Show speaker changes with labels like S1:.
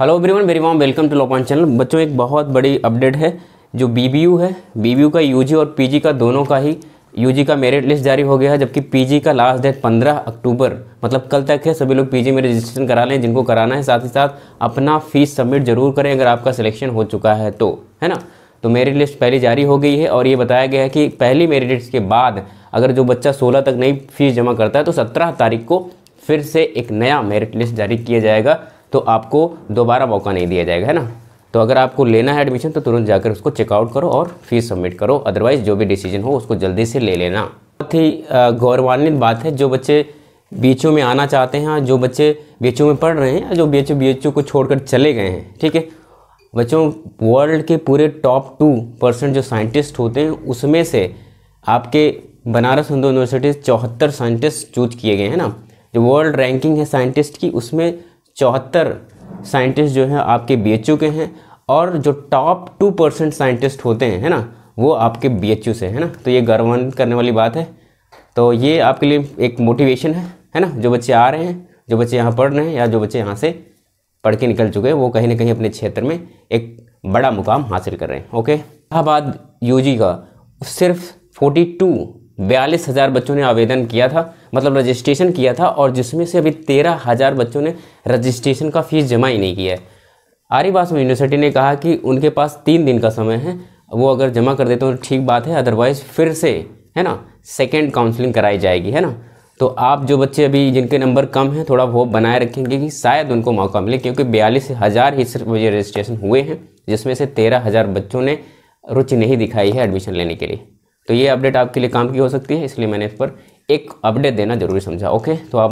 S1: hello everyone मेरी वाम welcome to लोपान channel बच्चों एक बहुत बड़ी अपडेट है जो बीबीयू है बीबीयू का यूजी और पीजी का दोनों का ही यूजी का मेरिट लिस्ट जारी हो गया है जबकि पीजी का लास्ट डेट 15 अक्टूबर मतलब कल तक है सभी लोग पीजी में रजिस्ट्रेशन करा लें जिनको कराना है साथ ही साथ अपना फीस सबमिट जरूर करें अगर आपका सिलेक्शन हो चुका है तो है ना तो मेरिट लिस्ट पहली जारी हो गई है और ये बताया गया है कि पहली मेरिट लिस्ट के बाद अगर जो बच्चा सोलह तक नई फीस जमा करता है तो सत्रह तारीख को फिर से एक नया मेरिट लिस्ट जारी किया जाएगा तो आपको दोबारा मौका नहीं दिया जाएगा है ना तो अगर आपको लेना है एडमिशन तो तुरंत जाकर उसको चेकआउट करो और फीस सबमिट करो अदरवाइज़ जो भी डिसीजन हो उसको जल्दी से ले लेना बहुत ही गौरवान्वित बात है जो बच्चे बी में आना चाहते हैं जो बच्चे बी में पढ़ रहे हैं जो बी एच बी को छोड़कर चले गए हैं ठीक है बच्चों वर्ल्ड के पूरे टॉप टू परसेंट जो साइंटिस्ट होते हैं उसमें से आपके बनारस हिंदू यूनिवर्सिटी चौहत्तर साइंटिस्ट चूज किए गए हैं ना जो वर्ल्ड रैंकिंग है साइंटिस्ट की उसमें चौहत्तर साइंटिस्ट जो हैं आपके बी के हैं और जो टॉप टू परसेंट साइंटिस्ट होते हैं है ना वो आपके बी से है ना तो ये गर्वान्वित करने वाली बात है तो ये आपके लिए एक मोटिवेशन है है ना जो बच्चे आ रहे हैं जो बच्चे यहाँ पढ़ रहे हैं या जो बच्चे यहाँ से पढ़ के निकल चुके हैं वो कहीं ना कहीं अपने क्षेत्र में एक बड़ा मुकाम हासिल कर रहे हैं ओके इलाहाबाद यू का सिर्फ 42 बयालीस हज़ार बच्चों ने आवेदन किया था मतलब रजिस्ट्रेशन किया था और जिसमें से अभी तेरह हज़ार बच्चों ने रजिस्ट्रेशन का फ़ीस जमा ही नहीं किया है आरिबास यूनिवर्सिटी ने कहा कि उनके पास तीन दिन का समय है वो अगर जमा कर देते हैं तो ठीक बात है अदरवाइज़ फिर से है ना सेकेंड काउंसलिंग कराई जाएगी है ना तो आप जो बच्चे अभी जिनके नंबर कम हैं थोड़ा वो बनाए रखेंगे कि शायद उनको मौका मिले क्योंकि बयालीस हज़ार ही सिर्फ ये रजिस्ट्रेशन हुए हैं जिसमें से तेरह हज़ार बच्चों ने रुचि नहीं दिखाई है एडमिशन लेने के लिए तो ये अपडेट आपके लिए काम की हो सकती है इसलिए मैंने इस पर एक अपडेट देना जरूरी समझा ओके तो आप